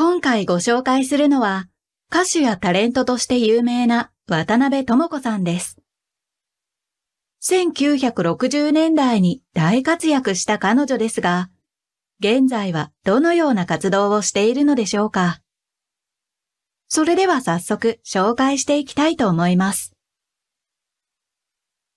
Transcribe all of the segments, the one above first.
今回ご紹介するのは、歌手やタレントとして有名な渡辺智子さんです。1960年代に大活躍した彼女ですが、現在はどのような活動をしているのでしょうかそれでは早速紹介していきたいと思います。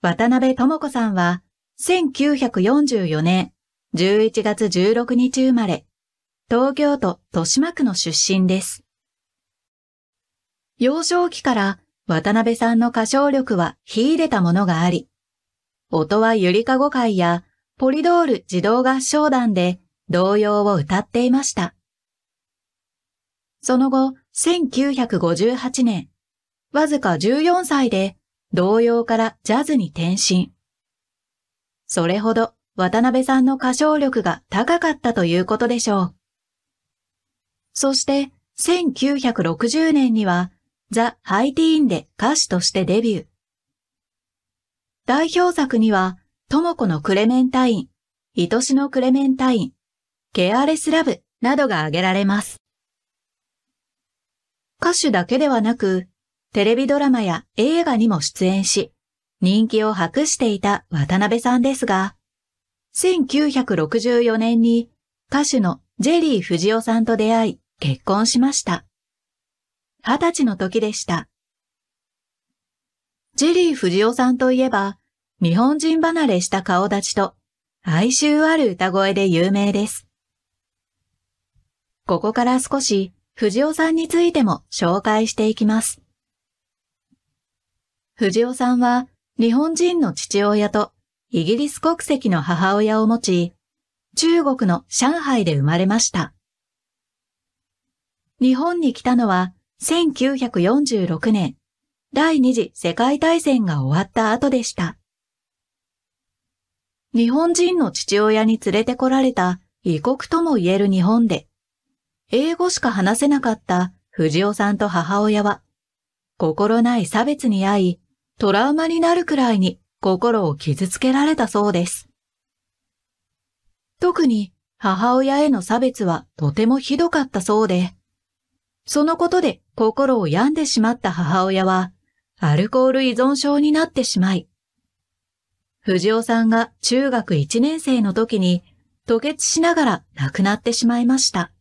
渡辺智子さんは1944年11月16日生まれ、東京都豊島区の出身です。幼少期から渡辺さんの歌唱力は秀でたものがあり、音はゆりかご会やポリドール児童合唱団で童謡を歌っていました。その後、1958年、わずか14歳で童謡からジャズに転身。それほど渡辺さんの歌唱力が高かったということでしょう。そして1960年にはザ・ハイティーンで歌手としてデビュー。代表作には、トモコのクレメンタイン、愛しのクレメンタイン、ケアレスラブなどが挙げられます。歌手だけではなく、テレビドラマや映画にも出演し、人気を博していた渡辺さんですが、1964年に歌手のジェリー・フジオさんと出会い、結婚しました。二十歳の時でした。ジェリー・フジオさんといえば、日本人離れした顔立ちと哀愁ある歌声で有名です。ここから少し藤尾さんについても紹介していきます。藤尾さんは日本人の父親とイギリス国籍の母親を持ち、中国の上海で生まれました。日本に来たのは1946年、第二次世界大戦が終わった後でした。日本人の父親に連れてこられた異国とも言える日本で、英語しか話せなかった藤尾さんと母親は、心ない差別に遭い、トラウマになるくらいに心を傷つけられたそうです。特に母親への差別はとてもひどかったそうで、そのことで心を病んでしまった母親は、アルコール依存症になってしまい、藤尾さんが中学1年生の時に吐血しながら亡くなってしまいました。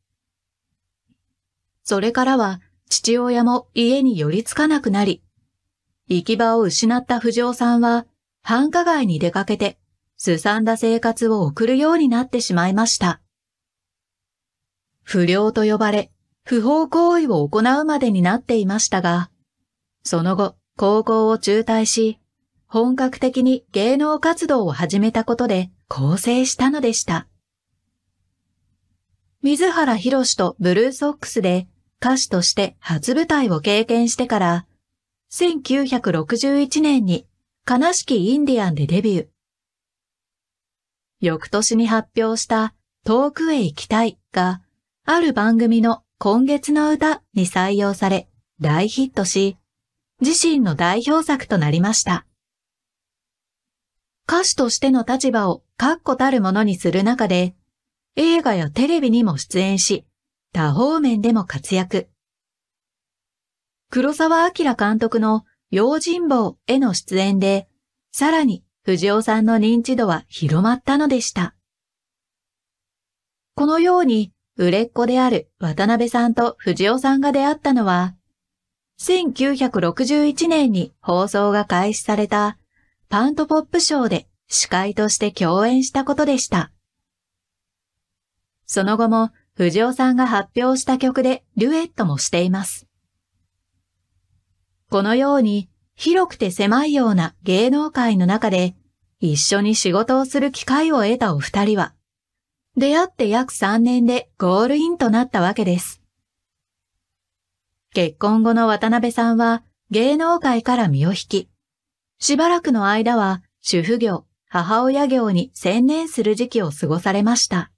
それからは父親も家に寄りつかなくなり、行き場を失った藤尾さんは繁華街に出かけて、すさんだ生活を送るようになってしまいました。不良と呼ばれ、不法行為を行うまでになっていましたが、その後、高校を中退し、本格的に芸能活動を始めたことで構成したのでした。水原博士とブルーソックスで歌手として初舞台を経験してから、1961年に悲しきインディアンでデビュー。翌年に発表した遠くへ行きたいがある番組の今月の歌に採用され、大ヒットし、自身の代表作となりました。歌手としての立場を確固たるものにする中で、映画やテレビにも出演し、多方面でも活躍。黒沢明監督の用心棒への出演で、さらに藤尾さんの認知度は広まったのでした。このように売れっ子である渡辺さんと藤尾さんが出会ったのは、1961年に放送が開始されたパントポップショーで司会として共演したことでした。その後も藤尾さんが発表した曲でデュエットもしています。このように広くて狭いような芸能界の中で一緒に仕事をする機会を得たお二人は、出会って約3年でゴールインとなったわけです。結婚後の渡辺さんは芸能界から身を引き、しばらくの間は主婦業、母親業に専念する時期を過ごされました。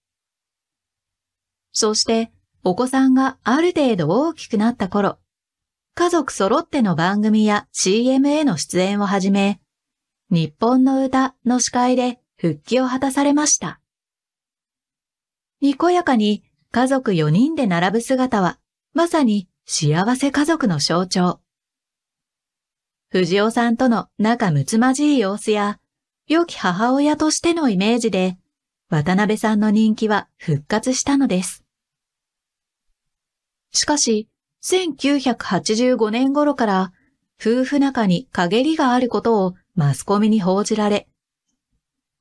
そして、お子さんがある程度大きくなった頃、家族揃っての番組や CM への出演をはじめ、日本の歌の司会で復帰を果たされました。にこやかに家族4人で並ぶ姿は、まさに幸せ家族の象徴。藤尾さんとの仲睦まじい様子や、良き母親としてのイメージで、渡辺さんの人気は復活したのです。しかし、1985年頃から、夫婦仲に陰りがあることをマスコミに報じられ、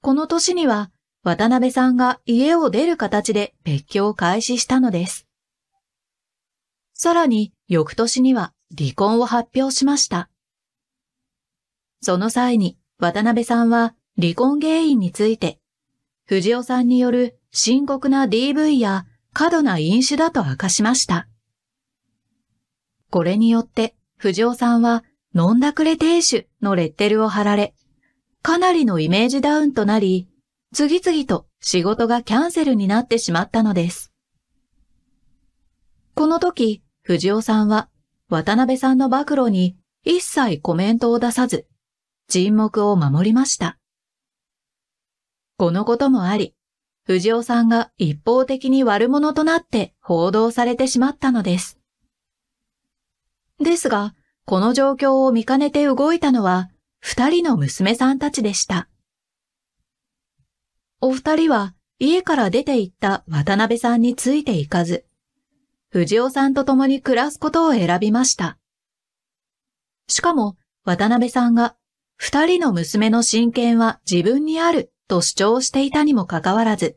この年には渡辺さんが家を出る形で別居を開始したのです。さらに翌年には離婚を発表しました。その際に渡辺さんは離婚原因について、藤尾さんによる深刻な DV や過度な飲酒だと明かしました。これによって藤尾さんは飲んだくれ亭主のレッテルを貼られ、かなりのイメージダウンとなり、次々と仕事がキャンセルになってしまったのです。この時、藤尾さんは渡辺さんの暴露に一切コメントを出さず、沈黙を守りました。このこともあり、藤尾さんが一方的に悪者となって報道されてしまったのです。ですが、この状況を見かねて動いたのは、二人の娘さんたちでした。お二人は家から出て行った渡辺さんについて行かず、藤尾さんと共に暮らすことを選びました。しかも渡辺さんが二人の娘の親権は自分にあると主張していたにもかかわらず、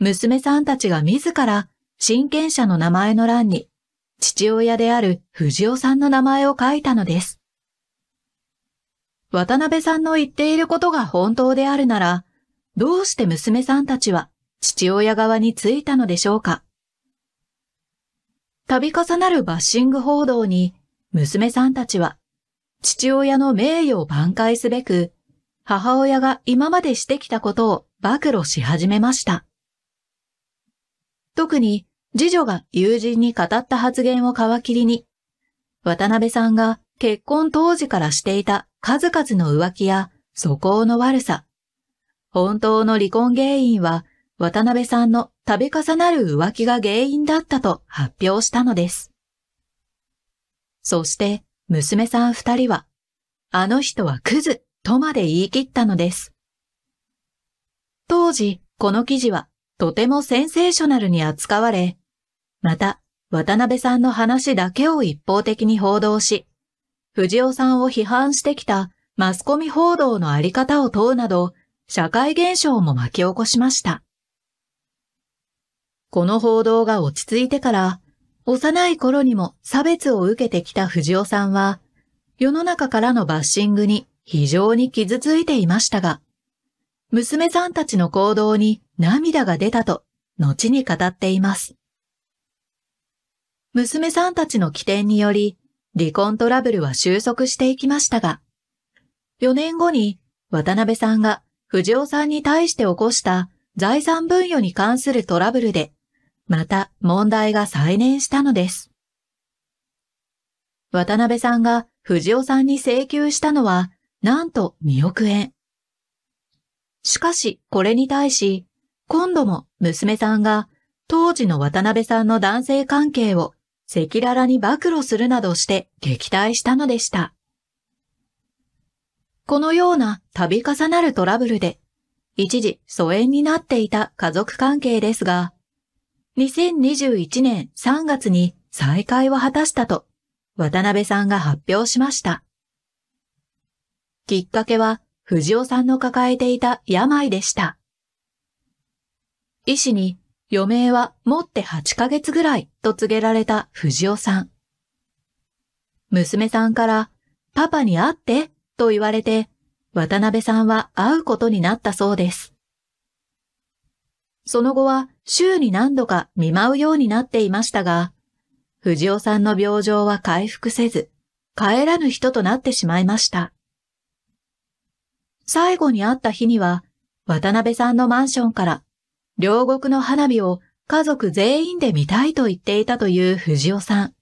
娘さんたちが自ら親権者の名前の欄に父親である藤尾さんの名前を書いたのです。渡辺さんの言っていることが本当であるなら、どうして娘さんたちは父親側についたのでしょうか度重なるバッシング報道に娘さんたちは父親の名誉を挽回すべく母親が今までしてきたことを暴露し始めました。特に次女が友人に語った発言を皮切りに渡辺さんが結婚当時からしていた数々の浮気や素行の悪さ、本当の離婚原因は渡辺さんの度重なる浮気が原因だったと発表したのです。そして娘さん二人は、あの人はクズとまで言い切ったのです。当時、この記事はとてもセンセーショナルに扱われ、また渡辺さんの話だけを一方的に報道し、藤尾さんを批判してきたマスコミ報道のあり方を問うなど、社会現象も巻き起こしました。この報道が落ち着いてから、幼い頃にも差別を受けてきた藤尾さんは、世の中からのバッシングに非常に傷ついていましたが、娘さんたちの行動に涙が出たと、後に語っています。娘さんたちの起点により、離婚トラブルは収束していきましたが、4年後に渡辺さんが藤尾さんに対して起こした財産分与に関するトラブルで、また問題が再燃したのです。渡辺さんが藤尾さんに請求したのは、なんと2億円。しかし、これに対し、今度も娘さんが当時の渡辺さんの男性関係を赤裸々に暴露するなどして撃退したのでした。このような度重なるトラブルで、一時疎遠になっていた家族関係ですが、2021年3月に再会を果たしたと、渡辺さんが発表しました。きっかけは、藤尾さんの抱えていた病でした。医師に余命は持って8ヶ月ぐらいと告げられた藤尾さん。娘さんから、パパに会ってと言われて、渡辺さんは会うことになったそうです。その後は週に何度か見舞うようになっていましたが、藤尾さんの病状は回復せず、帰らぬ人となってしまいました。最後に会った日には、渡辺さんのマンションから、両国の花火を家族全員で見たいと言っていたという藤尾さん。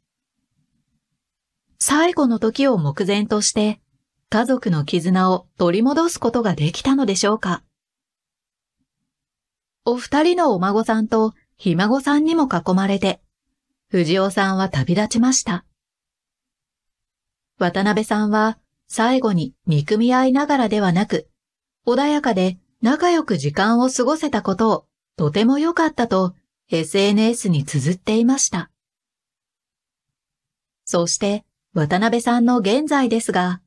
最後の時を目前として、家族の絆を取り戻すことができたのでしょうかお二人のお孫さんとひ孫さんにも囲まれて、藤尾さんは旅立ちました。渡辺さんは最後に憎み合いながらではなく、穏やかで仲良く時間を過ごせたことをとても良かったと SNS に綴っていました。そして渡辺さんの現在ですが、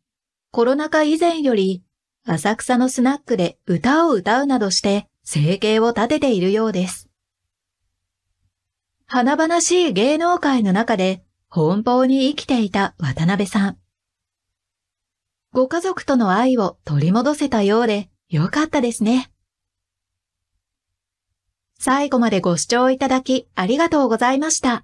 コロナ禍以前より浅草のスナックで歌を歌うなどして生計を立てているようです。華々しい芸能界の中で奔放に生きていた渡辺さん。ご家族との愛を取り戻せたようでよかったですね。最後までご視聴いただきありがとうございました。